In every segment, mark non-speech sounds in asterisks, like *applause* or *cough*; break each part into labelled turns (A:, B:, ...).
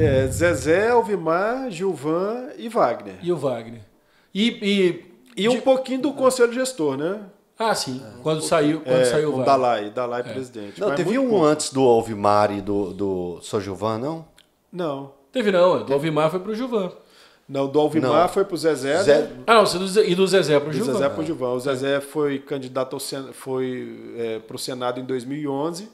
A: É, Zezé, Alvimar, Gilvan e Wagner. E o Wagner. E, e, e um de... pouquinho do conselho gestor, né? Ah, sim.
B: quando um saiu, quando é, saiu o Wagner. Dalai, Dalai é. presidente. Não, Mas teve um pouco. antes do Alvimar e do, do Sr. Gilvan, não?
A: Não. Teve não. É. Do Alvimar foi para o Gilvan. Não, do Alvimar não. foi pro Zezé. Zé... Né? Ah, não, e do Zezé pro Gilvan. Do Gilvão. Zezé pro Gilvan. O Zezé foi candidato ao Sen... foi, é, pro Senado em 2011.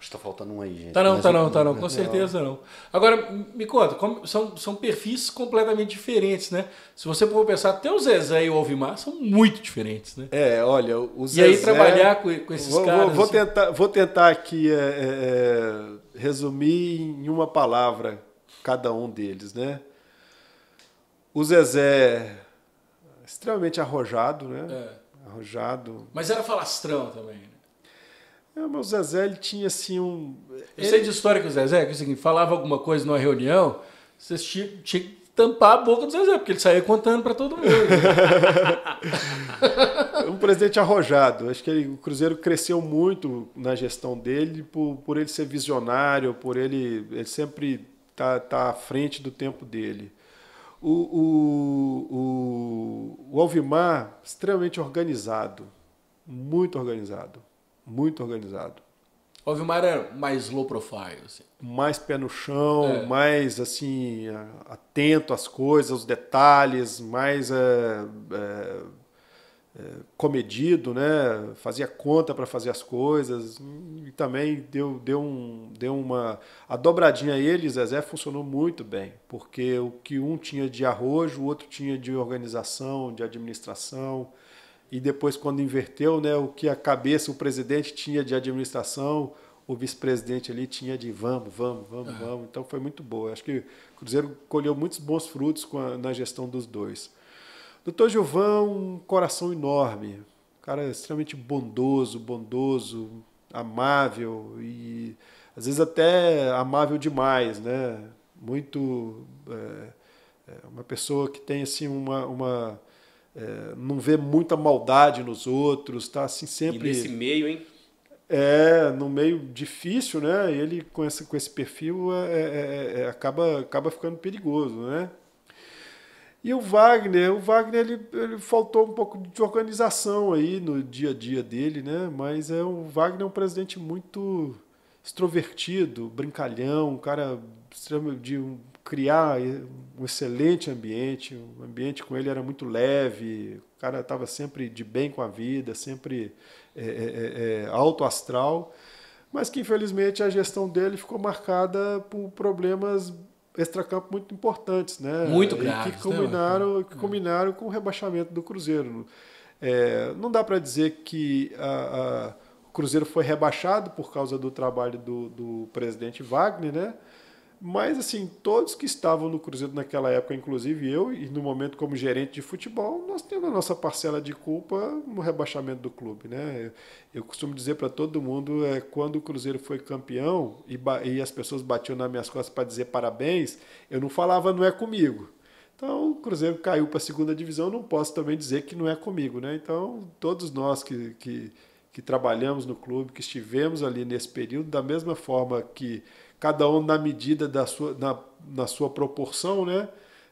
A: Está faltando um aí, gente. Tá não, Mas tá não, tá não, com certeza
B: não. Agora, me conta, como, são, são perfis completamente diferentes, né? Se você for pensar, até o Zezé e o Alvimar são muito diferentes, né? É, olha, o Zezé... E aí trabalhar com, com esses vou, caras... Vou, vou né?
A: assim... tentar, vou tentar aqui é, é, é, resumir em uma palavra cada um deles, né? O Zezé, extremamente arrojado, né? É. Arrojado. Mas era
B: falastrão também.
A: É, mas o Zezé ele tinha assim um. Eu ele... sei de história com o Zezé,
B: que assim, falava alguma coisa numa reunião, você tinha, tinha que tampar a boca do Zezé, porque ele saía contando para todo mundo.
A: *laughs* um presidente arrojado. Acho que ele, o Cruzeiro cresceu muito na gestão dele por, por ele ser visionário, por ele, ele sempre tá, tá à frente do tempo dele.
C: O, o,
A: o, o Alvimar, extremamente organizado, muito organizado muito organizado.
B: O Vilmar era é mais low profile, assim.
A: Mais pé no chão, é. mais assim, atento às coisas, aos detalhes, mais é, é, é comedido, né? Fazia conta para fazer as coisas. E também deu, deu, um, deu uma. A dobradinha eles, Zezé, funcionou muito bem, porque o que um tinha de arrojo, o outro tinha de organização, de administração e depois quando inverteu, né, o que a cabeça o presidente tinha de administração, o vice-presidente ali tinha de vamos, vamos, vamos, é. vamos. Então foi muito boa. Acho que o Cruzeiro colheu muitos bons frutos a, na gestão dos dois. Doutor Gilvão, um coração enorme, um cara extremamente bondoso, bondoso, amável e às vezes até amável demais, né? Muito é, é uma pessoa que tem assim uma, uma é, não vê muita maldade nos outros, tá assim sempre. E nesse meio, hein? É, no meio difícil, né? Ele com esse, com esse perfil é é, é, é, acaba, acaba ficando perigoso, né? E o Wagner, o Wagner ele, ele, faltou um pouco de organização aí no dia a dia dele, né? Mas é o Wagner é um presidente muito extrovertido, brincalhão, um cara de um criar um excelente ambiente, o um ambiente com ele era muito leve, o cara estava sempre de bem com a vida, sempre é, é, é, é, alto astral, mas que infelizmente a gestão dele ficou marcada por problemas extracampo muito importantes, né? Muito graves. E que combinaram, né? que hum. combinaram com o rebaixamento do Cruzeiro. É, não dá para dizer que a, a, o Cruzeiro foi rebaixado por causa do trabalho do, do presidente Wagner, né? Mas, assim, todos que estavam no Cruzeiro naquela época, inclusive eu, e no momento como gerente de futebol, nós temos a nossa parcela de culpa no rebaixamento do clube. Né? Eu costumo dizer para todo mundo: é, quando o Cruzeiro foi campeão e, e as pessoas batiam nas minhas costas para dizer parabéns, eu não falava, não é comigo. Então, o Cruzeiro caiu para a segunda divisão, não posso também dizer que não é comigo. Né? Então, todos nós que, que que trabalhamos no clube, que estivemos ali nesse período, da mesma forma que cada um na medida da sua, na, na sua proporção, né?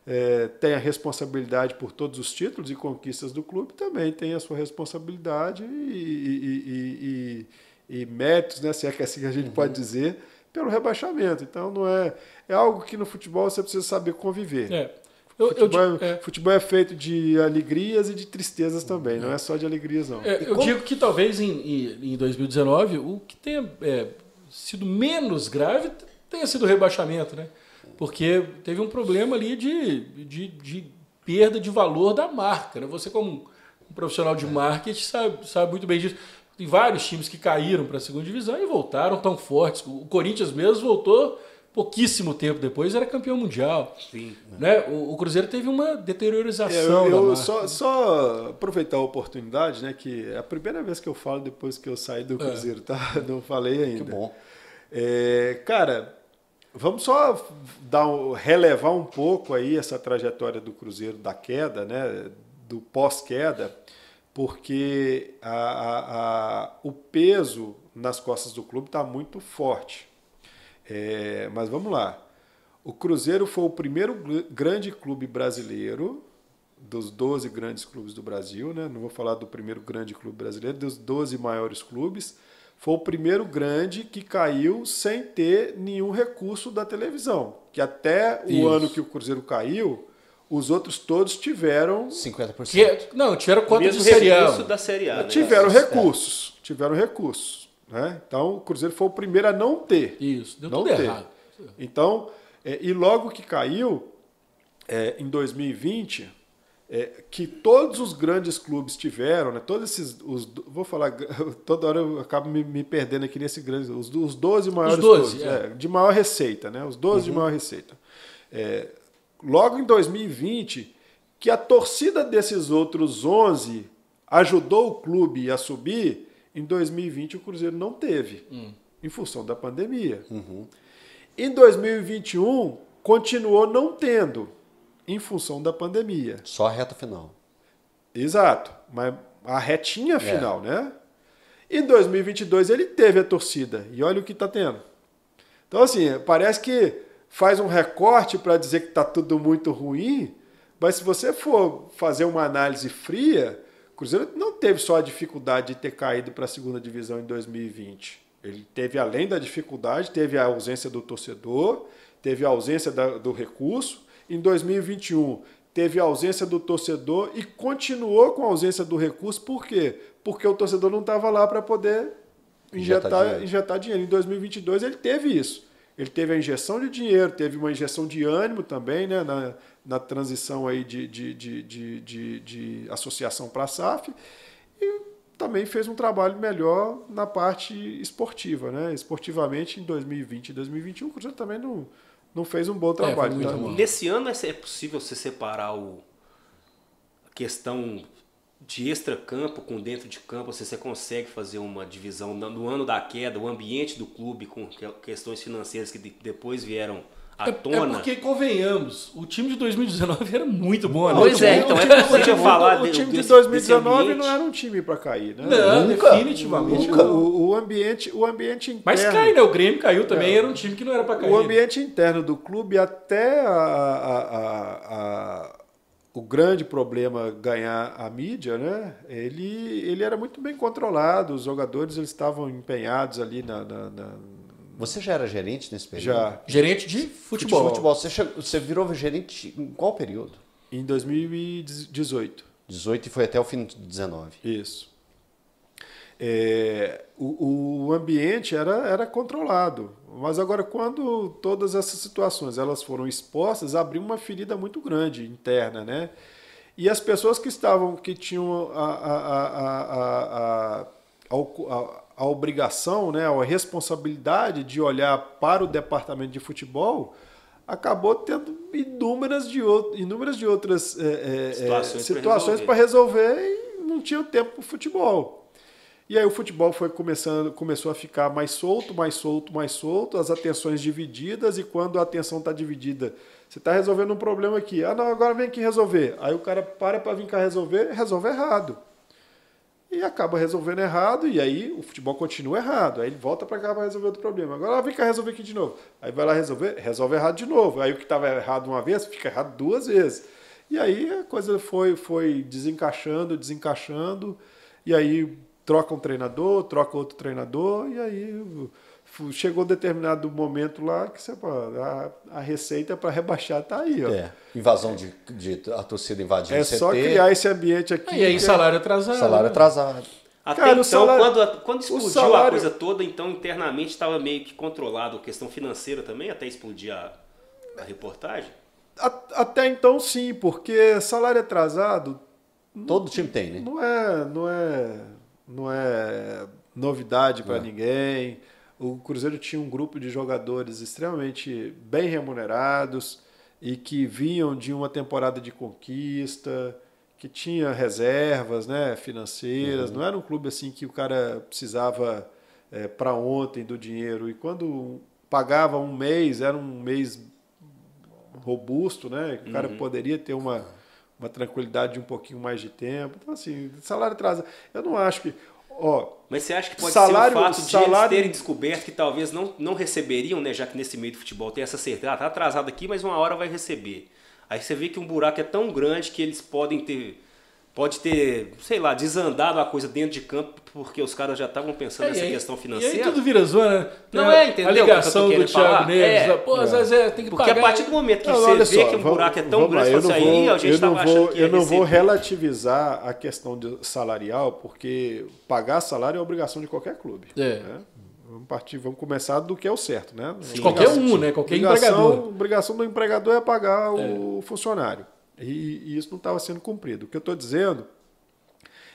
A: É, tem a responsabilidade por todos os títulos e conquistas do clube, também tem a sua responsabilidade e, e, e, e méritos, né? se é que é assim que a gente uhum. pode dizer, pelo rebaixamento. Então não é. É algo que no futebol você precisa saber conviver. É. Eu, futebol, eu, é, é. futebol, é. feito de alegrias e de tristezas também, não é só de alegrias, não. É, eu como... digo
B: que talvez em, em 2019 o que tenha é, sido menos grave tenha sido o rebaixamento, né? Porque teve um problema ali de, de, de perda de valor da marca. Né? Você, como um profissional de é. marketing, sabe, sabe muito bem disso. Tem vários times que caíram para a segunda divisão e voltaram tão fortes. O Corinthians mesmo voltou pouquíssimo tempo depois era campeão mundial. Sim. Né? O, o Cruzeiro teve uma deteriorização. É, eu, eu só,
A: só, aproveitar a oportunidade, né? Que é a primeira vez que eu falo depois que eu saí do é. Cruzeiro, é. tá? *laughs* Não falei ainda. Que bom. É, cara, vamos só dar um, relevar um pouco aí essa trajetória do Cruzeiro da queda, né? Do pós-queda, porque a, a, a, o peso nas costas do clube está muito forte. É, mas vamos lá. O Cruzeiro foi o primeiro grande clube brasileiro, dos 12 grandes clubes do Brasil, né? não vou falar do primeiro grande clube brasileiro, dos 12 maiores clubes, foi o primeiro grande que caiu sem ter nenhum recurso da televisão. Que até o Isso. ano que o Cruzeiro caiu, os outros todos tiveram. 50%. Que, não, tiveram quanto de da Série A. Né? Tiveram recursos. Tiveram recursos. Né? Então, o Cruzeiro foi o primeiro a não ter. Isso, deu não tudo ter. errado. Então, é, e logo que caiu, é, em 2020, é, que todos os grandes clubes tiveram, né? Todos esses. Os, vou falar, *laughs* toda hora eu acabo me, me perdendo aqui nesse grande. Os, os 12 maiores os 12, clubes, é. É, de maior receita, né? Os 12 uhum. de maior receita. É, logo em 2020, que a torcida desses outros 11 ajudou o clube a subir, em 2020, o Cruzeiro não teve, hum. em função da pandemia. Uhum. Em 2021, continuou não tendo, em função da pandemia. Só a reta final. Exato, mas a retinha é. final, né? Em 2022, ele teve a torcida, e olha o que está tendo. Então, assim, parece que faz um recorte para dizer que está tudo muito ruim, mas se você for fazer uma análise fria, Cruzeiro não teve só a dificuldade de ter caído para a segunda divisão em 2020. Ele teve, além da dificuldade, teve a ausência do torcedor, teve a ausência da, do recurso. Em 2021, teve a ausência do torcedor e continuou com a ausência do recurso. Por quê? Porque o torcedor não estava lá para poder injetar, injetar dinheiro. injetar dinheiro. Em 2022, ele teve isso ele teve a injeção de dinheiro, teve uma injeção de ânimo também, né, na, na transição aí de, de, de, de, de, de associação para a SAF, e também fez um trabalho melhor na parte esportiva. Né? Esportivamente, em 2020 e 2021, o Cruzeiro também não, não fez um bom é, trabalho. É, tá?
C: Nesse ano é, é possível você separar o, a questão de extra-campo com dentro de campo, se você consegue fazer uma divisão no ano da queda, o ambiente do clube com questões financeiras que depois vieram à é, é tona. É porque,
B: convenhamos, o time de 2019 *laughs* era muito bom. Né? Pois é,
C: então o é time, é, o falar o, o time de 2019 não era um time para cair, né? Não, nunca,
A: definitivamente nunca. O, o, ambiente, o ambiente interno... Mas cai, né? O Grêmio caiu também, é, era um time que não era para cair. O ambiente interno do clube até a, a, a, a o grande problema ganhar a mídia, né? Ele, ele era muito bem controlado, os jogadores eles estavam empenhados ali na, na, na... Você já era gerente nesse período? Já. Gerente de futebol. futebol. Você, chegou, você virou gerente em qual período? Em 2018. 18 e foi até o fim de 19. Isso. É, o, o, ambiente era, era controlado, mas agora quando todas essas situações elas foram expostas, abriu uma ferida muito grande interna, né? E as pessoas que estavam, que tinham a, a, a, a, a obrigação, né, a responsabilidade de olhar para o departamento de futebol, acabou tendo inúmeras de, outro, inúmeras de outras é, é, é situações, situações para resolver. resolver. e não tinha tempo para o futebol. E aí o futebol foi começando, começou a ficar mais solto, mais solto, mais solto, as atenções divididas, e quando a atenção está dividida, você está resolvendo um problema aqui. Ah, não, agora vem aqui resolver. Aí o cara para para vir cá resolver, resolve errado. E acaba resolvendo errado, e aí o futebol continua errado. Aí ele volta para cá para resolver outro problema. Agora ah, vem cá resolver aqui de novo. Aí vai lá resolver, resolve errado de novo. Aí o que estava errado uma vez fica errado duas vezes. E aí a coisa foi, foi desencaixando, desencaixando, e aí troca um treinador, troca outro treinador, e aí chegou um determinado momento lá que você, a, ah, a receita para rebaixar tá aí. Ó. É.
B: Invasão de, de a torcida invadindo
A: é o CT. É só criar esse ambiente aqui. E aí é salário atrasado. Salário né? atrasado.
C: Até Cara, então, salário, quando, quando explodiu salário, a coisa toda, então internamente estava meio que controlado a questão financeira também, até explodir a, a reportagem?
A: A, até então sim, porque salário atrasado... Todo não, time tem, né? Não é, não é não é novidade para é. ninguém. O Cruzeiro tinha um grupo de jogadores extremamente bem remunerados e que vinham de uma temporada de conquista, que tinha reservas né, financeiras. Uhum. Não era um clube assim que o cara precisava é, eh, para ontem do dinheiro. E quando pagava um mês, era um mês robusto, né? O cara uhum. poderia ter uma uma
C: tranquilidade de um pouquinho mais de tempo. Então,
A: assim, salário atrasa. Eu não acho que. Ó, Mas você acha que pode salário, ser o fato de salário... eles terem
C: descoberto que talvez não, não receberiam, né? Já que nesse meio do futebol tem essa certeza, ah, tá atrasado aqui, mas uma hora vai receber. Aí você vê que um buraco é tão grande que eles podem ter pode ter, sei lá, desandado a coisa dentro de campo porque os caras já estavam pensando é, nessa aí, questão financeira. E aí tudo vira zona, né? Não é, entendeu? A ligação do Thiago Neves. É, pô, é. tem que porque pagar. a partir do momento que não, você vê só, que um buraco é tão grande, você aí, a gente estava achando que Eu não vou
A: relativizar a questão salarial, porque pagar salário é obrigação de qualquer clube. É. Né? Vamos partir, vamos começar do que é o certo, né? Sim, qualquer um, né? Qualquer obrigação, empregador. Obrigação do empregador é pagar é. o funcionário. E, e isso não estava sendo cumprido. O que eu estou dizendo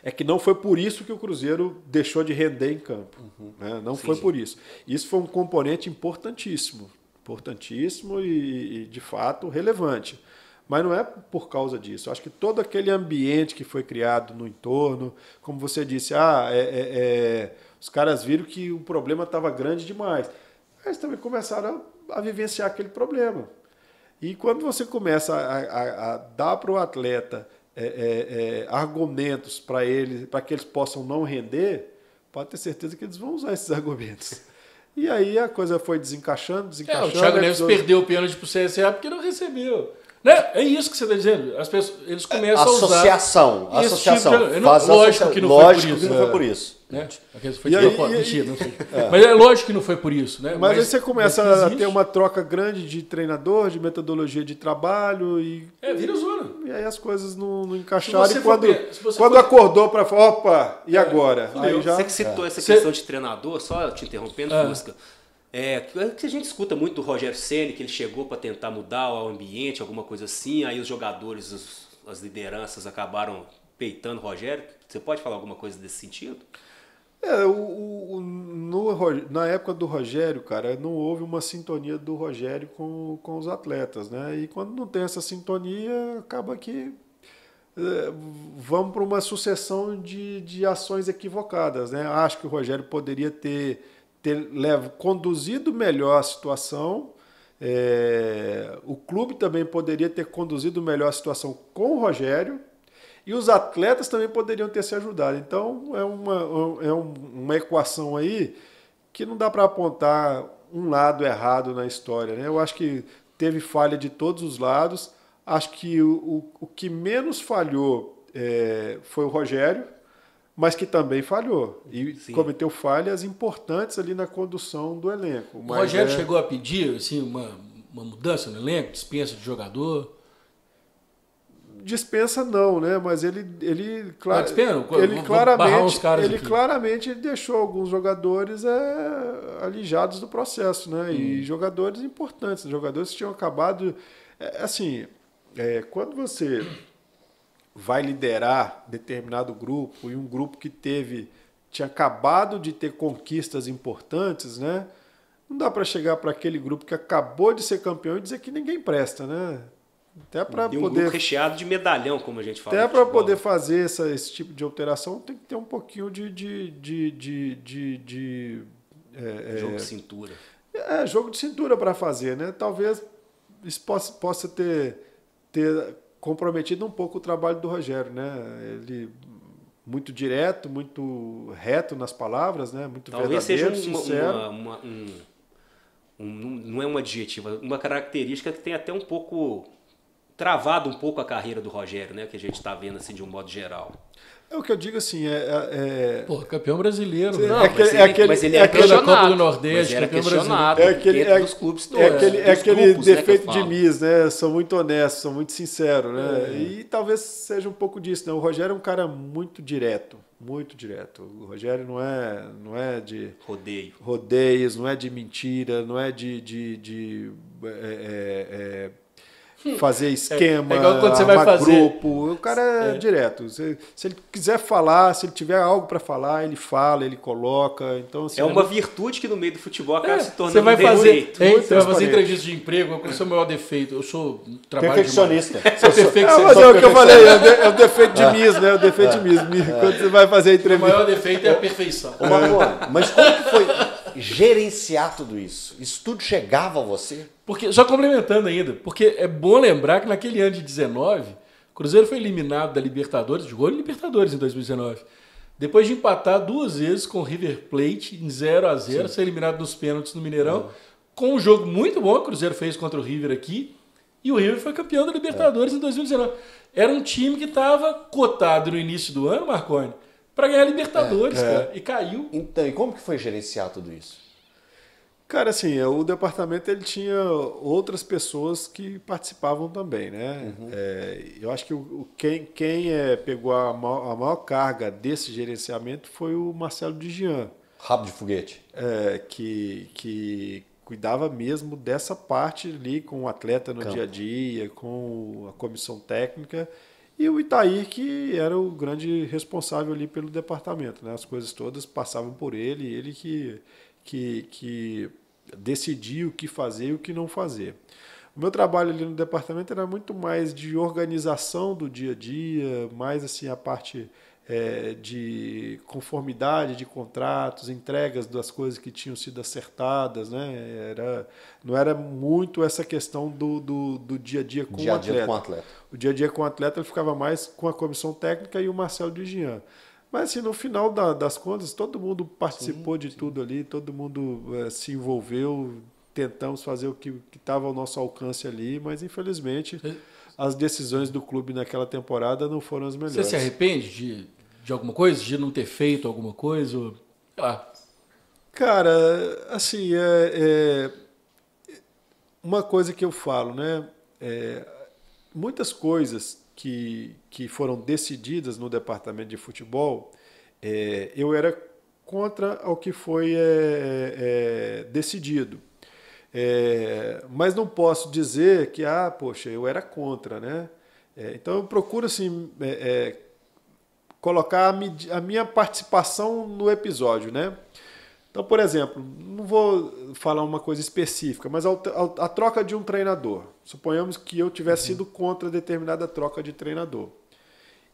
A: é que não foi por isso que o Cruzeiro deixou de render em campo. Uhum. Né? Não Sim. foi por isso. Isso foi um componente importantíssimo. Importantíssimo e, e, de fato, relevante. Mas não é por causa disso. Eu acho que todo aquele ambiente que foi criado no entorno, como você disse, ah, é, é, é, os caras viram que o problema estava grande demais. Eles também começaram a, a vivenciar aquele problema. E quando você começa a, a, a dar para o atleta é, é, é, argumentos para ele, para que eles possam não render, pode ter certeza que eles vão usar esses argumentos. E aí a coisa foi desencaixando, desencaixando. É, o Thiago
C: Neves
B: perdeu o pênalti pro CSA porque não recebeu. Né? É isso que você está dizendo. As pessoas, eles começam associação, a usar. Associação. Tipo de... não, faz lógico que não lógico foi por isso. Que não
A: foi né? por isso. Né? não é. Mas é lógico que não foi
B: por isso. Né? Mas, mas aí você começa é a ter
A: uma troca grande de treinador, de metodologia de trabalho. E, é, vira zona. E aí as coisas não, não encaixaram. E quando, for... quando for... acordou para falar, opa, e é, agora? Aí já... Você que citou é.
C: essa questão você... de treinador, só te interrompendo, Fusca. É, é, que a gente escuta muito do Roger Ceni que ele chegou para tentar mudar o ambiente, alguma coisa assim, aí os jogadores, os, as lideranças acabaram peitando o Rogério. Você pode falar alguma coisa desse sentido?
A: É, o, o, no, na época do Rogério, cara, não houve uma sintonia do Rogério com, com os atletas, né? E quando não tem essa sintonia, acaba que é, vamos para uma sucessão de, de ações equivocadas, né? Acho que o Rogério poderia ter ter levo, conduzido melhor a situação. É, o clube também poderia ter conduzido melhor a situação com o Rogério e os atletas também poderiam ter se ajudado. Então é uma, é uma equação aí que não dá para apontar um lado errado na história. Né? Eu acho que teve falha de todos os lados. Acho que o, o, o que menos falhou é, foi o Rogério, mas que também falhou. E Sim. cometeu falhas importantes ali na condução do elenco. o Rogério é... chegou
B: a pedir assim, uma, uma mudança no elenco, dispensa de jogador?
A: Dispensa não, né? Mas ele, ele, claro, ah, ele claramente, ele aqui. claramente deixou alguns jogadores é, alijados do processo, né? Hum. E jogadores importantes, jogadores que tinham acabado, é, assim, é, quando você vai liderar determinado grupo e um grupo que teve tinha acabado de ter conquistas importantes, né? Não dá para chegar para aquele grupo que acabou de ser campeão e dizer que ninguém presta, né? Até
C: para um poder recheado de medalhão, como a gente fala. Até
A: para poder fazer essa, esse tipo de alteração tem que ter um pouquinho de de de de, de, de é, é jogo de cintura. É jogo de cintura para fazer, né? Talvez isso possa, possa ter ter comprometido um pouco o trabalho do Rogério, né? Ele muito direto, muito reto nas palavras, né? Muito Talvez verdadeiro, seja um, sincero.
C: Uma, uma, um, um, não é um adjetivo, uma característica que tem até um pouco travado um pouco a carreira do Rogério, né? Que a gente está vendo assim de um modo geral.
A: É o que eu digo assim, é. é... é- Pô, campeão brasileiro. Né? É não, é aquele, mas, ele, é aquele, mas ele era é aquele, Copa do Nordeste, campeão questionado. É aquele, é, é dos clubes todos. é aquele, é aquele grupos, defeito né, de Miss, né? São muito honestos, são muito sinceros, né? É. E talvez seja um pouco disso, né? O Rogério é um cara muito direto, muito direto. O Rogério não é, não é de. Rodeio. Rodeios, não é de mentira, não é de. de, de é, Hum. fazer é, esquema, é, é grupo. O cara é, é. direto. Se, se, ele quiser falar, se ele tiver algo para falar, ele fala, ele coloca. Então, assim, é, é uma
C: virtude que no meio do futebol acaba é, se tornando você vai fazer, Você vai fazer entrevista de
B: emprego, qual é o maior defeito? Eu sou trabalho perfeccionista. *laughs* Sou, sou, perfeccionista. mas é o que eu falei, é de, é o defeito de Miss, né? É o defeito de Miss. Quando você vai fazer entrevista. O maior defeito é a perfeição. Ô, mas como que foi? gerenciar tudo isso? Isso tudo chegava a você? Porque, só complementando ainda, porque é bom lembrar que naquele ano de 19, o Cruzeiro foi eliminado da Libertadores, jogou em Libertadores em 2019. Depois de empatar duas vezes com o River Plate em 0 a 0 ser eliminado nos pênaltis no Mineirão, é. com um jogo muito bom que o Cruzeiro fez contra o River aqui, e o River foi campeão da Libertadores é. em 2019. Era um time que estava cotado no início do ano, Marconi, para ganhar Libertadores, é, é. cara. E caiu. Então,
A: e como que foi gerenciar tudo isso? Cara, assim, é, o departamento ele tinha outras pessoas que participavam também, né? Uhum. É, eu acho que o, quem, quem é, pegou a maior, a maior, carga desse gerenciamento foi o Marcelo de Jean. Rabo de foguete. É, que, que cuidava mesmo dessa parte ali com o atleta no Campo. dia a dia, com a comissão técnica. E o Itair, que era o grande responsável ali pelo departamento, né? As coisas todas passavam por ele, ele que, que, que decidia o que fazer e o que não fazer. O meu trabalho ali no departamento era muito mais de organização do dia a dia, mais assim a parte é, de conformidade de contratos, entregas das coisas que tinham sido acertadas, né? Era, não era muito essa questão do, do, do dia a dia com dia o atleta. Dia com o atleta. O dia a dia com o atleta ele ficava mais com a comissão técnica e o Marcelo de Jean. Mas assim, no final da, das contas, todo mundo participou sim, de sim. tudo ali, todo mundo é, se envolveu, tentamos fazer o que estava ao nosso alcance ali, mas infelizmente as decisões do clube naquela temporada não foram as melhores. Você se
B: arrepende de, de alguma coisa? De não ter feito alguma coisa? Ah.
A: Cara, assim, é, é, uma coisa que eu falo, né? É, muitas coisas que, que foram decididas no departamento de futebol, é, eu era contra ao que foi é, é, decidido. É, mas não posso dizer que, ah, poxa, eu era contra, né? É, então eu procuro, assim, é, é colocar a, minha participação no episódio, né? Então, por exemplo, não vou falar uma coisa específica, mas a, a, a troca de um treinador. Suponhamos que eu tivesse uhum. sido contra determinada troca de treinador.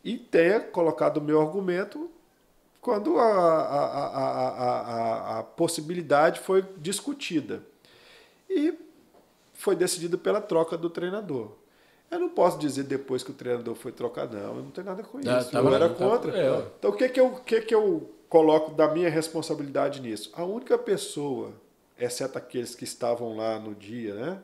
A: E tenha colocado o meu argumento quando a, a possibilidade foi discutida e foi decidido pela troca do treinador. Eu não posso dizer depois que o treinador foi trocado, não. Eu não tenho nada com ah, isso. Ah, tá eu bem, era tá contra. É, então o que, que, eu, que, que eu coloco da minha responsabilidade nisso? A única pessoa, exceto aqueles que estavam lá no dia, né?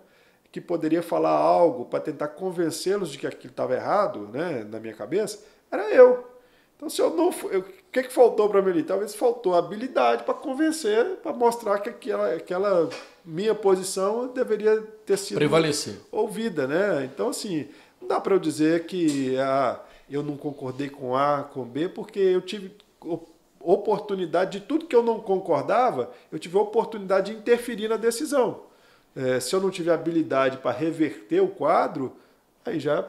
A: Que poderia falar algo para tentar convencê-los de que aquilo estava errado, né? Na minha cabeça, era eu. Então, se eu não. o que, que faltou para mim? Talvez faltou habilidade para convencer, para mostrar que aquela, aquela minha posição deveria ter sido Prevalecer. ouvida, né? Então, assim, não dá para eu dizer que ah, eu não concordei com A, com B, porque eu tive oportunidade de tudo que eu não concordava, eu tive a oportunidade de interferir na decisão. É, se eu não tiver habilidade para reverter o quadro, aí já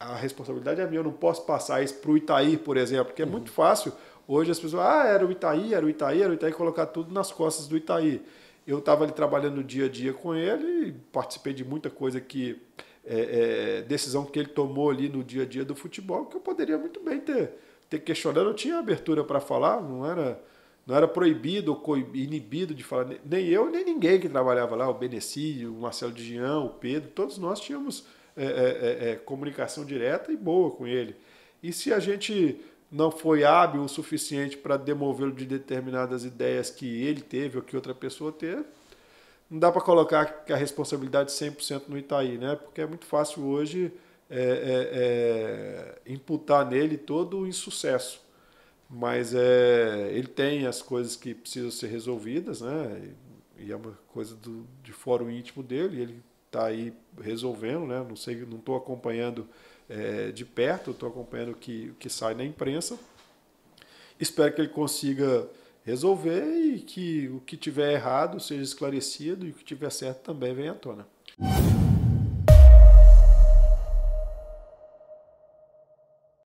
A: a responsabilidade é minha, eu não posso passar isso para o Itaí, por exemplo, porque é uhum. muito fácil hoje as pessoas, ah, era o Itaí, era o Itaí, era o Itaí, colocar tudo nas costas do Itaí. Eu estava ali trabalhando dia a dia com ele e participei de muita coisa que. É, é, decisão que ele tomou ali no dia a dia do futebol, que eu poderia muito bem ter, ter questionado. Eu tinha abertura para falar, não era, não era proibido ou inibido de falar, nem eu, nem ninguém que trabalhava lá, o Beneci, o Marcelo Digião, o Pedro, todos nós tínhamos é é, é, é, comunicação direta e boa com ele. E se a gente não foi hábil o suficiente para demovê-lo de determinadas ideias que ele teve ou que outra pessoa teve, não dá para colocar a responsabilidade 100% no Itaí, né? Porque é muito fácil hoje é, é, é, imputar nele todo o insucesso. Mas é, ele tem as coisas que precisam ser resolvidas, né? E é uma coisa do, de fórum íntimo dele, ele está aí resolvendo, né? Não sei, não estou acompanhando é, de perto, estou acompanhando o que, que sai na imprensa. Espero que ele consiga resolver e que o que tiver errado seja esclarecido e o que tiver certo também venha à tona.